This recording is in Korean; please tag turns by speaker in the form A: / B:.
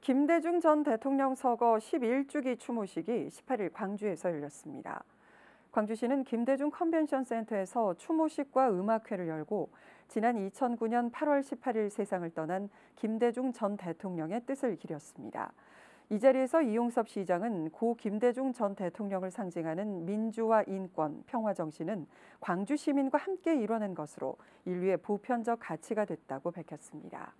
A: 김대중 전 대통령 서거 11주기 추모식이 18일 광주에서 열렸습니다. 광주시는 김대중 컨벤션 센터에서 추모식과 음악회를 열고 지난 2009년 8월 18일 세상을 떠난 김대중 전 대통령의 뜻을 기렸습니다. 이 자리에서 이용섭 시장은 고 김대중 전 대통령을 상징하는 민주와 인권, 평화 정신은 광주 시민과 함께 이뤄낸 것으로 인류의 보편적 가치가 됐다고 밝혔습니다.